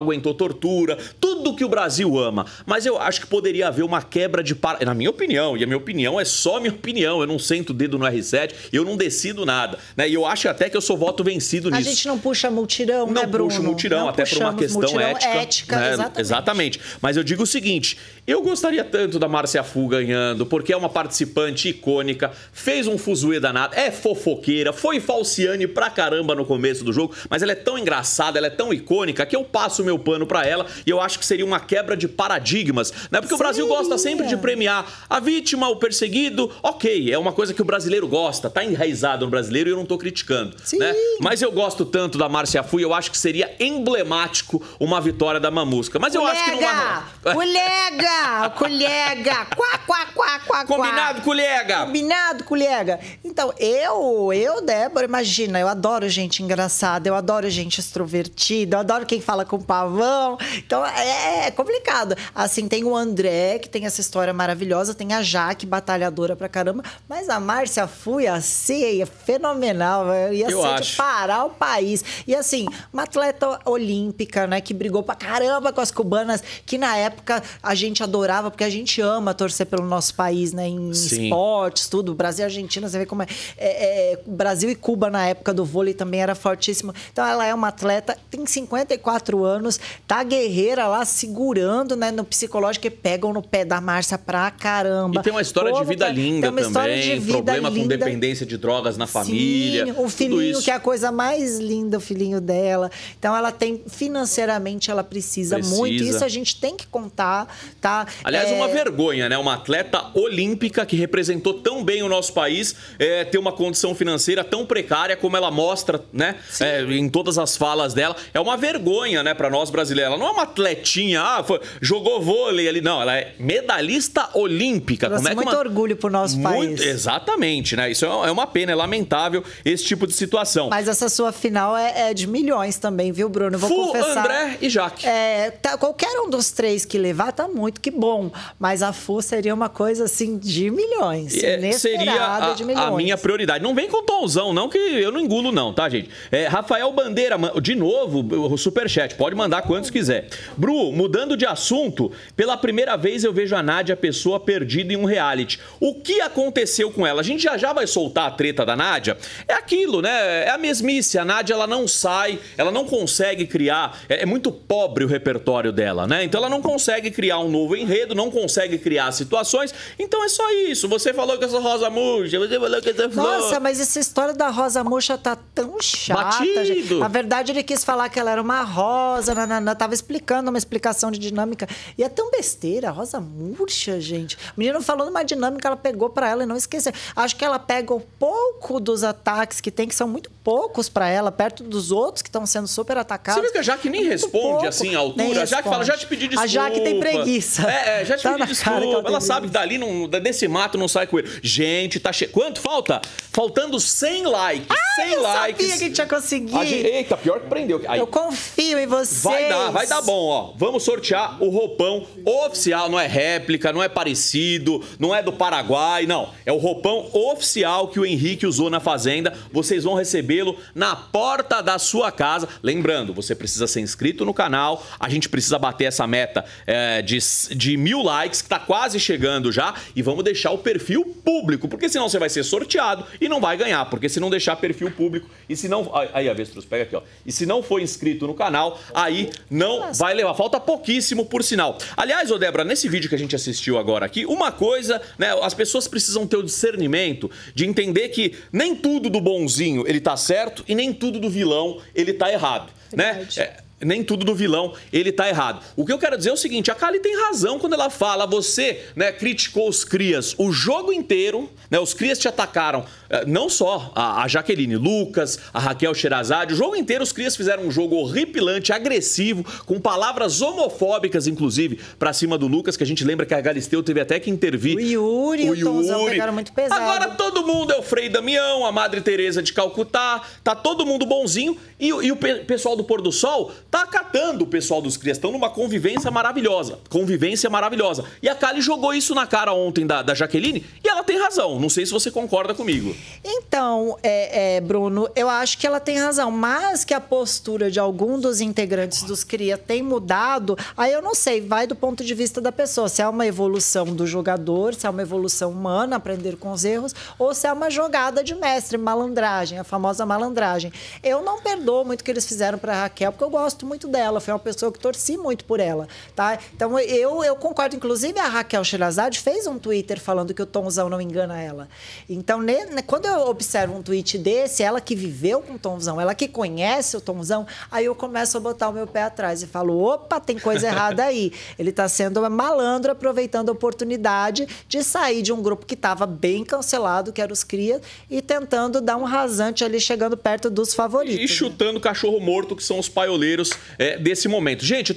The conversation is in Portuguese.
aguentou tortura, tudo que o Brasil ama. Mas eu acho que poderia haver uma quebra de. Par... Na minha opinião, e a minha opinião é só minha opinião, eu não sento o dedo no R7, eu não decido nada. Né? E eu acho até que eu sou voto vencido nisso. A gente não puxa multirão, né, não né, Bruno? Puxa multirão, não até por uma questão é ética. ética né? exatamente. exatamente. Mas eu digo o seguinte: eu gostaria tanto da Márcia Fu ganhando, porque é uma participante icônica, fez um fuzuê danado, é fofoqueira, foi falciane pra caramba no começo do jogo, mas ela é tão engraçada, ela é tão icônica que eu passo meu pano para ela e eu acho que seria uma quebra de paradigmas, né? Porque Sim. o Brasil gosta sempre de premiar a vítima, o perseguido. Ok, é uma coisa que o brasileiro gosta, tá enraizado no brasileiro e eu não tô criticando, né? Sim. né? Mas eu gosto tanto da Márcia Fui, eu acho que seria emblemático uma vitória da Mamusca. Mas eu colega, acho que não Colega! É. colega! Quá, quá, quá, quá, Combinado, quá. colega! Combinado, colega! Então, eu, eu, Débora, imagina, eu adoro gente engraçada, eu adoro gente extrovertida, eu adoro quem fala com pavão. Então, é é, é complicado. Assim, tem o André, que tem essa história maravilhosa, tem a Jaque, batalhadora pra caramba, mas a Márcia Fui, assim, é fenomenal, ia ser de parar o país. E assim, uma atleta olímpica, né, que brigou pra caramba com as cubanas, que na época a gente adorava, porque a gente ama torcer pelo nosso país, né, em Sim. esportes, tudo. Brasil e Argentina, você vê como é. É, é. Brasil e Cuba na época do vôlei também era fortíssimo. Então ela é uma atleta, tem 54 anos, tá guerreira lá, segurando, né, no psicológico e pegam no pé da Márcia pra caramba. E tem uma história Como de vida que... linda também, vida problema linda. com dependência de drogas na Sim, família. o filhinho que é a coisa mais linda, o filhinho dela. Então ela tem financeiramente ela precisa, precisa. muito, isso a gente tem que contar, tá? Aliás, é... uma vergonha, né, uma atleta olímpica que representou tão bem o nosso país, é, ter uma condição financeira tão precária como ela mostra, né, é, em todas as falas dela. É uma vergonha, né, para nós brasileiros. Ela não é uma atletinha ah, foi, jogou vôlei ali. Não, ela é medalhista olímpica. Nossa, Como é muito que uma... orgulho pro nosso muito... país. Exatamente, né? Isso é, é uma pena, é lamentável esse tipo de situação. Mas essa sua final é, é de milhões também, viu, Bruno? Vou Fu, confessar. André e Jaque. É, tá, qualquer um dos três que levar tá muito, que bom. Mas a Fu seria uma coisa assim de milhões. É, seria a, de milhões. a minha prioridade. Não vem com tonzão, não, que eu não engulo, não, tá, gente? É, Rafael Bandeira, de novo, o superchat. Pode mandar quantos quiser. Bru, mudando de assunto, pela primeira vez eu vejo a Nádia Pessoa perdida em um reality. O que aconteceu com ela? A gente já já vai soltar a treta da Nádia. É aquilo, né? É a mesmice. A Nádia, ela não sai, ela não consegue criar. É, é muito pobre o repertório dela, né? Então ela não consegue criar um novo enredo, não consegue criar situações. Então é só isso. Você falou que essa rosa murcha, você falou que essa flor... Nossa, mas essa história da rosa murcha tá tão chata. Batido. Gente. Na verdade, ele quis falar que ela era uma rosa, nanana. Tava explicando uma explicação explicação de dinâmica. E é tão besteira, rosa murcha, gente. A menina falou numa dinâmica, ela pegou para ela e não esqueceu. Acho que ela pega um pouco dos ataques que tem, que são muito poucos para ela, perto dos outros que estão sendo super atacados. Você vê que a Jaque nem é responde pouco, assim à altura. Nem a Jaque fala, já te pedi desculpa. A Jaque tem preguiça. É, é já te tá pedi desculpa. Ela, ela sabe que dali, não, desse mato não sai com ele. Gente, tá cheio. Quanto falta? Faltando 100 likes. Ah, 100 eu likes. sabia que tinha conseguido. Gente... Eita, pior que prendeu. Eu confio em você. Vai dar, vai dar bom, ó vamos sortear o roupão oficial, não é réplica, não é parecido, não é do Paraguai, não. É o roupão oficial que o Henrique usou na fazenda. Vocês vão recebê-lo na porta da sua casa. Lembrando, você precisa ser inscrito no canal, a gente precisa bater essa meta é, de, de mil likes, que tá quase chegando já, e vamos deixar o perfil público, porque senão você vai ser sorteado e não vai ganhar, porque se não deixar perfil público e se não... Aí, Avestruz, pega aqui, ó. E se não for inscrito no canal, aí não vai levar. Falta Falta pouquíssimo, por sinal. Aliás, ô Debra, nesse vídeo que a gente assistiu agora aqui, uma coisa, né? As pessoas precisam ter o discernimento de entender que nem tudo do bonzinho ele tá certo e nem tudo do vilão ele tá errado, né? Verdade. né? É, nem tudo do vilão ele tá errado. O que eu quero dizer é o seguinte, a Kali tem razão quando ela fala, você, né, criticou os crias o jogo inteiro, né, os crias te atacaram, eh, não só a, Jaqueline Lucas, a Raquel Sherazade, o jogo inteiro os crias fizeram um jogo horripilante, agressivo, com palavras homofóbicas inclusive para cima do Lucas, que a gente lembra que a Galisteu teve até que intervir. O Yuri, o, Yuri. o Yuri. pegaram muito pesado. Agora todo mundo é o Frei Damião, a Madre Teresa de Calcutá, tá todo mundo bonzinho e, e o pe pessoal do Pôr do Sol tá acatando o pessoal dos Crias, estão numa convivência maravilhosa. Convivência maravilhosa. E a Kali jogou isso na cara ontem da, da Jaqueline e ela tem razão. Não sei se você concorda comigo. Então, é, é, Bruno, eu acho que ela tem razão, mas que a postura de algum dos integrantes dos CRIA tem mudado, aí eu não sei, vai do ponto de vista da pessoa, se é uma evolução do jogador, se é uma evolução humana, aprender com os erros, ou se é uma jogada de mestre, malandragem, a famosa malandragem. Eu não perdoo muito o que eles fizeram para Raquel, porque eu gosto muito dela, foi uma pessoa que torci muito por ela, tá? Então, eu, eu concordo, inclusive a Raquel Shirazade fez um Twitter falando que o Tomzão não engana engana ela. Então, quando eu observo um tweet desse, ela que viveu com o Tomzão, ela que conhece o Tomzão, aí eu começo a botar o meu pé atrás e falo: opa, tem coisa errada aí. Ele está sendo malandro, aproveitando a oportunidade de sair de um grupo que estava bem cancelado, que era os Cria, e tentando dar um rasante ali, chegando perto dos favoritos. E né? chutando né? cachorro morto, que são os paioleiros é, desse momento. Gente,